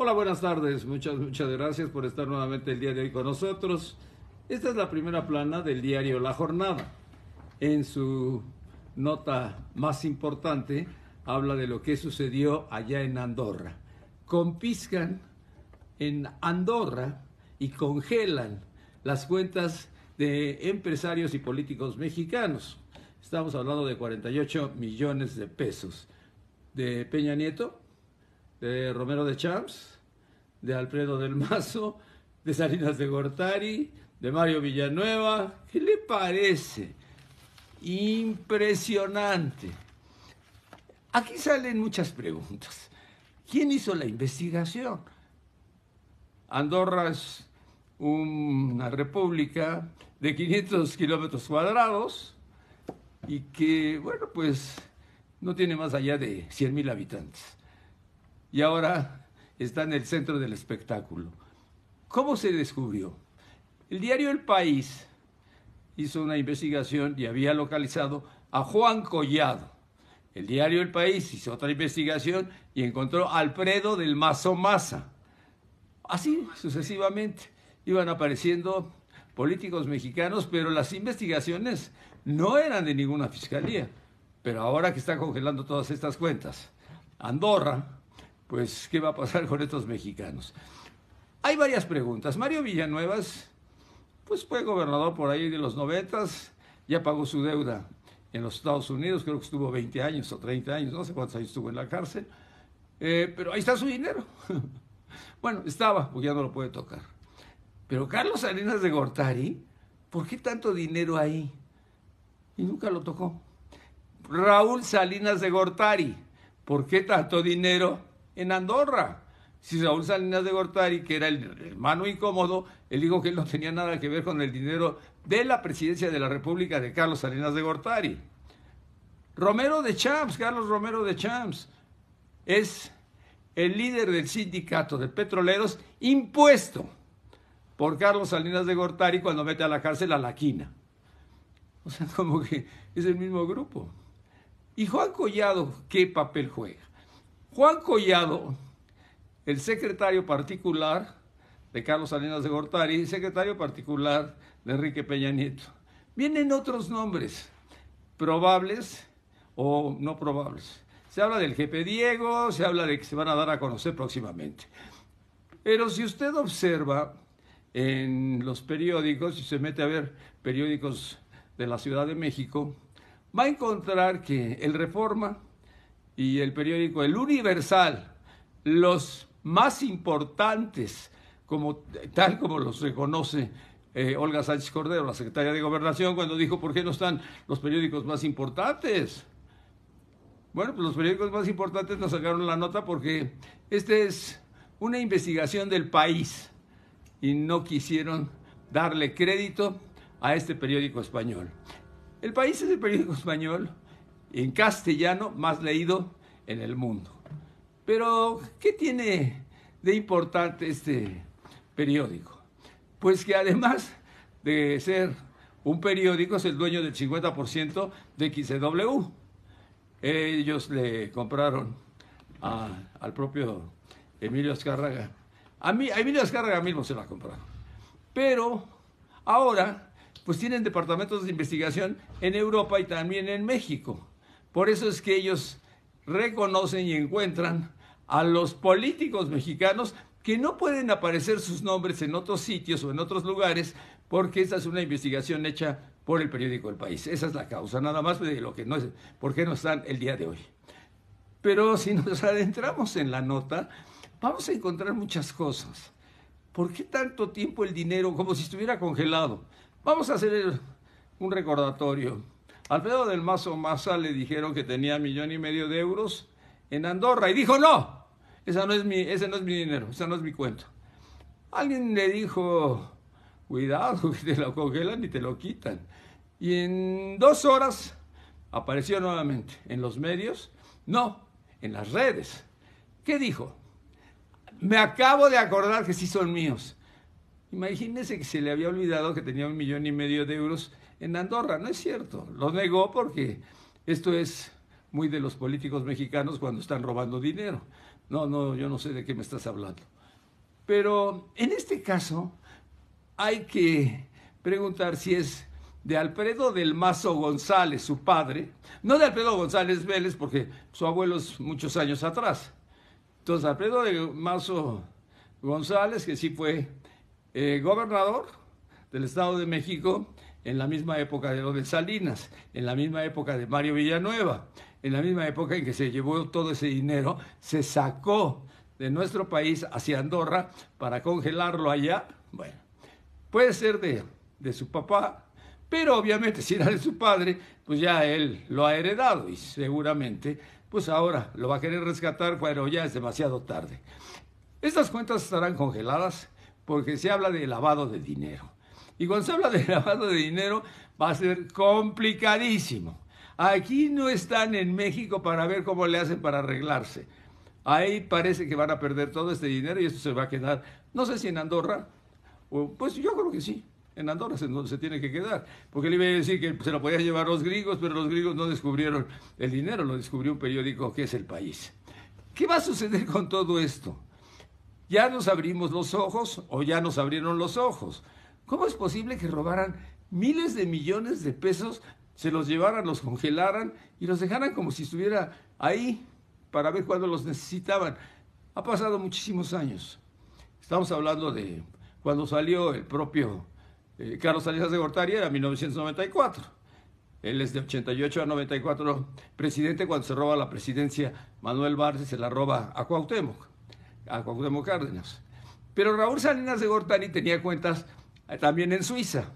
Hola, buenas tardes. Muchas, muchas gracias por estar nuevamente el día de hoy con nosotros. Esta es la primera plana del diario La Jornada. En su nota más importante habla de lo que sucedió allá en Andorra. Compiscan en Andorra y congelan las cuentas de empresarios y políticos mexicanos. Estamos hablando de 48 millones de pesos. De Peña Nieto, de Romero de Champs, de Alfredo del Mazo, de Salinas de Gortari, de Mario Villanueva. ¿Qué le parece? Impresionante. Aquí salen muchas preguntas. ¿Quién hizo la investigación? Andorra es una república de 500 kilómetros cuadrados y que, bueno, pues no tiene más allá de 100.000 habitantes y ahora está en el centro del espectáculo. ¿Cómo se descubrió? El diario El País hizo una investigación y había localizado a Juan Collado. El diario El País hizo otra investigación y encontró a Alfredo del Mazo Maza. Así sucesivamente iban apareciendo políticos mexicanos, pero las investigaciones no eran de ninguna fiscalía. Pero ahora que están congelando todas estas cuentas, Andorra, pues, ¿qué va a pasar con estos mexicanos? Hay varias preguntas. Mario Villanuevas, pues fue gobernador por ahí de los novetas ya pagó su deuda en los Estados Unidos, creo que estuvo 20 años o 30 años, no sé cuántos años estuvo en la cárcel, eh, pero ahí está su dinero. bueno, estaba, porque ya no lo puede tocar. Pero Carlos Salinas de Gortari, ¿por qué tanto dinero ahí? Y nunca lo tocó. Raúl Salinas de Gortari, ¿por qué tanto dinero en Andorra. Si Raúl Salinas de Gortari, que era el hermano incómodo, él dijo que él no tenía nada que ver con el dinero de la presidencia de la República de Carlos Salinas de Gortari. Romero de Champs, Carlos Romero de Champs, es el líder del sindicato de petroleros impuesto por Carlos Salinas de Gortari cuando mete a la cárcel a laquina. O sea, como que es el mismo grupo. ¿Y Juan Collado qué papel juega? Juan Collado, el secretario particular de Carlos Salinas de Gortari secretario particular de Enrique Peña Nieto. Vienen otros nombres, probables o no probables. Se habla del jefe Diego, se habla de que se van a dar a conocer próximamente. Pero si usted observa en los periódicos, si se mete a ver periódicos de la Ciudad de México, va a encontrar que el Reforma y el periódico El Universal, los más importantes, como, tal como los reconoce eh, Olga Sánchez Cordero, la secretaria de Gobernación, cuando dijo, ¿por qué no están los periódicos más importantes? Bueno, pues los periódicos más importantes nos sacaron la nota porque esta es una investigación del país y no quisieron darle crédito a este periódico español. El país es el periódico español en castellano más leído en el mundo. Pero, ¿qué tiene de importante este periódico? Pues que además de ser un periódico, es el dueño del 50% de XW. Ellos le compraron al propio Emilio Azcárraga. A, mí, a Emilio Azcárraga mismo se ha comprado. Pero ahora, pues tienen departamentos de investigación en Europa y también en México. Por eso es que ellos reconocen y encuentran a los políticos mexicanos que no pueden aparecer sus nombres en otros sitios o en otros lugares porque esa es una investigación hecha por el periódico El País. Esa es la causa, nada más de lo que no es, por qué no están el día de hoy. Pero si nos adentramos en la nota, vamos a encontrar muchas cosas. ¿Por qué tanto tiempo el dinero como si estuviera congelado? Vamos a hacer un recordatorio. Alfredo del Mazo Maza le dijeron que tenía millón y medio de euros en Andorra y dijo, no, esa no es mi, ese no es mi dinero, esa no es mi cuento. Alguien le dijo, cuidado, que te lo congelan y te lo quitan. Y en dos horas apareció nuevamente en los medios, no, en las redes. ¿Qué dijo? Me acabo de acordar que sí son míos. Imagínese que se le había olvidado que tenía un millón y medio de euros en Andorra. No es cierto. Lo negó porque esto es muy de los políticos mexicanos cuando están robando dinero. No, no, yo no sé de qué me estás hablando. Pero en este caso hay que preguntar si es de Alfredo del Mazo González, su padre, no de Alfredo González Vélez, porque su abuelo es muchos años atrás. Entonces, Alfredo del Mazo González, que sí fue eh, gobernador del Estado de México, en la misma época de los de Salinas, en la misma época de Mario Villanueva, en la misma época en que se llevó todo ese dinero, se sacó de nuestro país hacia Andorra para congelarlo allá. Bueno, puede ser de, de su papá, pero obviamente si era de su padre, pues ya él lo ha heredado y seguramente pues ahora lo va a querer rescatar, pero ya es demasiado tarde. Estas cuentas estarán congeladas porque se habla de lavado de dinero. Y cuando se habla de lavado de dinero, va a ser complicadísimo. Aquí no están en México para ver cómo le hacen para arreglarse. Ahí parece que van a perder todo este dinero y esto se va a quedar, no sé si en Andorra, o, pues yo creo que sí, en Andorra es donde se tiene que quedar. Porque le iba a decir que se lo podían llevar los griegos, pero los griegos no descubrieron el dinero, lo descubrió un periódico que es El País. ¿Qué va a suceder con todo esto? Ya nos abrimos los ojos o ya nos abrieron los ojos. ¿Cómo es posible que robaran miles de millones de pesos, se los llevaran, los congelaran y los dejaran como si estuviera ahí para ver cuándo los necesitaban? Ha pasado muchísimos años. Estamos hablando de cuando salió el propio eh, Carlos Salinas de Gortari, era 1994. Él es de 88 a 94 presidente cuando se roba la presidencia. Manuel Vázquez se la roba a Cuauhtémoc, a Cuauhtémoc Cárdenas. Pero Raúl Salinas de Gortari tenía cuentas también en Suiza.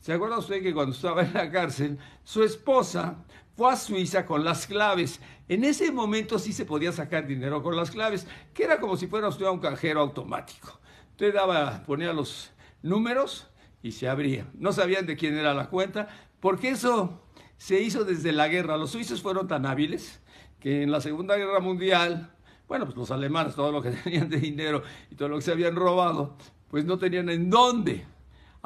¿Se acuerda usted que cuando estaba en la cárcel, su esposa fue a Suiza con las claves? En ese momento sí se podía sacar dinero con las claves, que era como si fuera usted a un cajero automático. Usted daba, ponía los números y se abría. No sabían de quién era la cuenta, porque eso se hizo desde la guerra. Los suizos fueron tan hábiles que en la Segunda Guerra Mundial, bueno, pues los alemanes, todo lo que tenían de dinero y todo lo que se habían robado, pues no tenían en dónde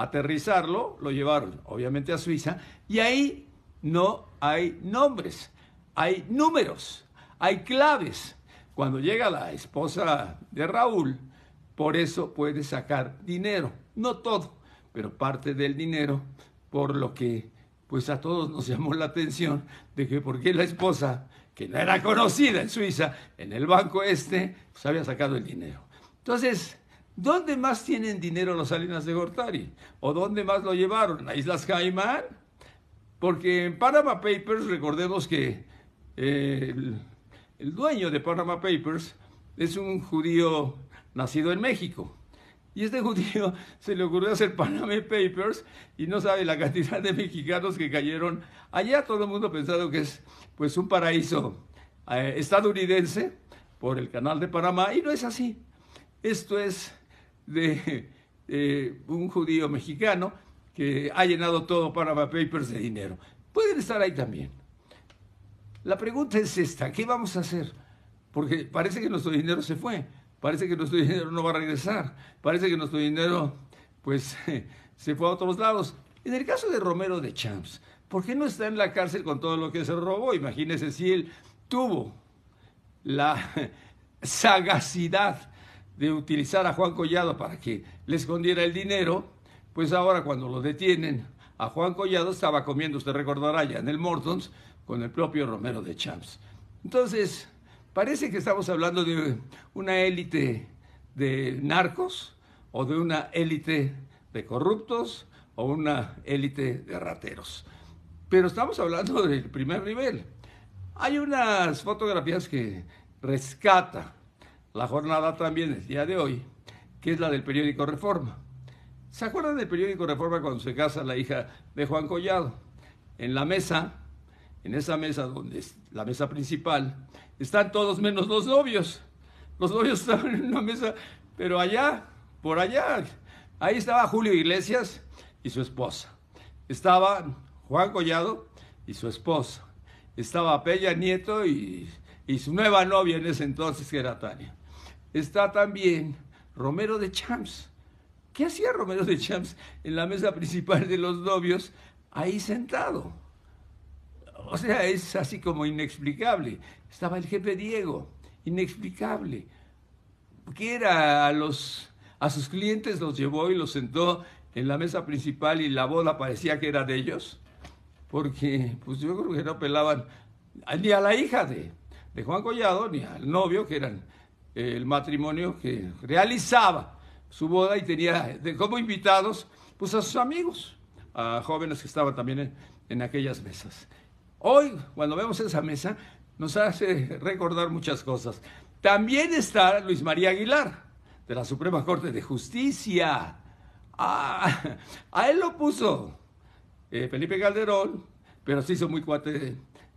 aterrizarlo, lo llevaron obviamente a Suiza y ahí no hay nombres, hay números, hay claves. Cuando llega la esposa de Raúl, por eso puede sacar dinero, no todo, pero parte del dinero, por lo que pues a todos nos llamó la atención de que por qué la esposa, que no era conocida en Suiza, en el banco este, pues había sacado el dinero. Entonces, ¿Dónde más tienen dinero los Salinas de Gortari? ¿O dónde más lo llevaron? ¿A Islas Caimán? Porque en Panama Papers, recordemos que eh, el, dueño de Panama Papers es un judío nacido en México. Y este judío se le ocurrió hacer Panama Papers y no sabe la cantidad de mexicanos que cayeron allá. Todo el mundo pensando que es pues un paraíso eh, estadounidense por el canal de Panamá y no es así. Esto es de eh, un judío mexicano que ha llenado todo Panama Papers de dinero. Pueden estar ahí también. La pregunta es esta, ¿qué vamos a hacer? Porque parece que nuestro dinero se fue, parece que nuestro dinero no va a regresar, parece que nuestro dinero pues se fue a otros lados. En el caso de Romero de Champs, ¿por qué no está en la cárcel con todo lo que se robó? Imagínese si él tuvo la sagacidad de utilizar a Juan Collado para que le escondiera el dinero, pues ahora cuando lo detienen a Juan Collado estaba comiendo, usted recordará, ya en el Mortons con el propio Romero de Champs. Entonces, parece que estamos hablando de una élite de narcos o de una élite de corruptos o una élite de rateros. Pero estamos hablando del primer nivel. Hay unas fotografías que rescata la jornada también el día de hoy, que es la del periódico Reforma. ¿Se acuerdan del periódico Reforma cuando se casa la hija de Juan Collado? En la mesa, en esa mesa donde es la mesa principal, están todos menos los novios. Los novios estaban en una mesa, pero allá, por allá, ahí estaba Julio Iglesias y su esposa. Estaba Juan Collado y su esposa. Estaba Pella Nieto y su nueva novia en ese entonces, que era Tania está también Romero de Champs. ¿Qué hacía Romero de Champs en la mesa principal de los novios ahí sentado? O sea, es así como inexplicable. Estaba el jefe Diego, inexplicable. ¿Qué era a, los, a sus clientes los llevó y los sentó en la mesa principal y la boda parecía que era de ellos, porque pues yo creo que no pelaban ni a la hija de, de Juan Collado ni al novio, que eran el matrimonio que realizaba su boda y tenía de, como invitados pues a sus amigos, a jóvenes que estaban también en, aquellas mesas. Hoy, cuando vemos esa mesa, nos hace recordar muchas cosas. También está Luis María Aguilar, de la Suprema Corte de Justicia. Ah, a él lo puso eh, Felipe Calderón, pero se hizo muy cuate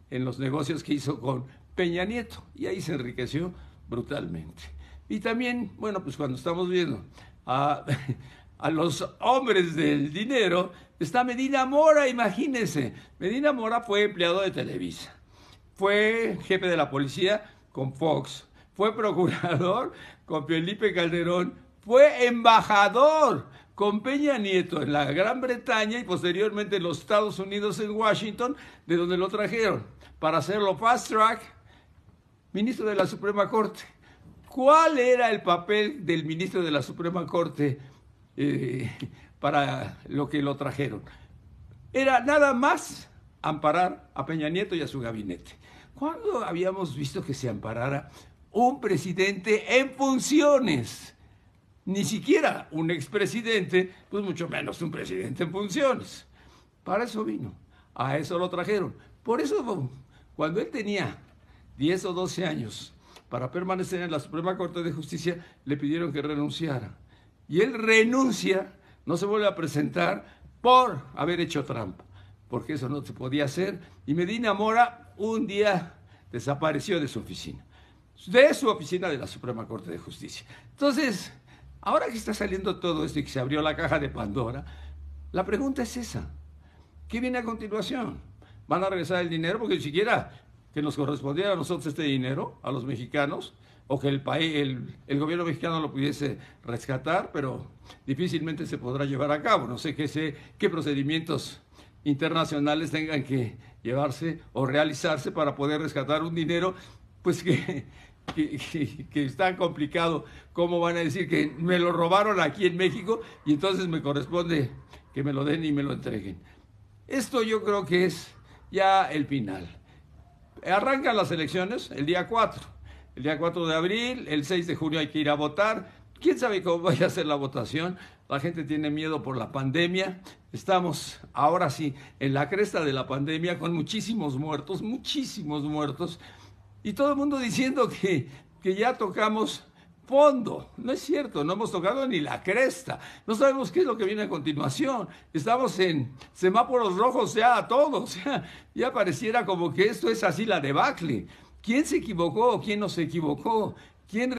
en los negocios que hizo con Peña Nieto y ahí se enriqueció brutalmente. Y también, bueno, pues cuando estamos viendo a, a los hombres del dinero, está Medina Mora, imagínense. Medina Mora fue empleado de Televisa, fue jefe de la policía con Fox, fue procurador con Felipe Calderón, fue embajador con Peña Nieto en la Gran Bretaña y posteriormente en los Estados Unidos en Washington, de donde lo trajeron para hacerlo fast track ministro de la Suprema Corte. ¿Cuál era el papel del ministro de la Suprema Corte eh, para lo que lo trajeron? Era nada más amparar a Peña Nieto y a su gabinete. ¿Cuándo habíamos visto que se amparara un presidente en funciones? Ni siquiera un expresidente, pues mucho menos un presidente en funciones. Para eso vino, a eso lo trajeron. Por eso, cuando él tenía 10 o 12 años para permanecer en la Suprema Corte de Justicia, le pidieron que renunciara. Y él renuncia, no se vuelve a presentar por haber hecho trampa, porque eso no se podía hacer. Y Medina Mora un día desapareció de su oficina, de su oficina de la Suprema Corte de Justicia. Entonces, ahora que está saliendo todo esto y que se abrió la caja de Pandora, la pregunta es esa. ¿Qué viene a continuación? ¿Van a regresar el dinero? Porque ni siquiera que nos correspondiera a nosotros este dinero, a los mexicanos, o que el, país, el, gobierno mexicano lo pudiese rescatar, pero difícilmente se podrá llevar a cabo. No sé qué, sé, qué procedimientos internacionales tengan que llevarse o realizarse para poder rescatar un dinero, pues que, que, es tan complicado, como van a decir que me lo robaron aquí en México y entonces me corresponde que me lo den y me lo entreguen? Esto yo creo que es ya el final. Arrancan las elecciones el día 4, el día 4 de abril, el 6 de junio hay que ir a votar. ¿Quién sabe cómo vaya a ser la votación? La gente tiene miedo por la pandemia. Estamos ahora sí en la cresta de la pandemia con muchísimos muertos, muchísimos muertos. Y todo el mundo diciendo que, que ya tocamos fondo. No es cierto, no hemos tocado ni la cresta. No sabemos qué es lo que viene a continuación. Estamos en semáforos rojos ya a todos. Ya, pareciera como que esto es así la debacle. ¿Quién se equivocó? ¿Quién no se equivocó? ¿Quién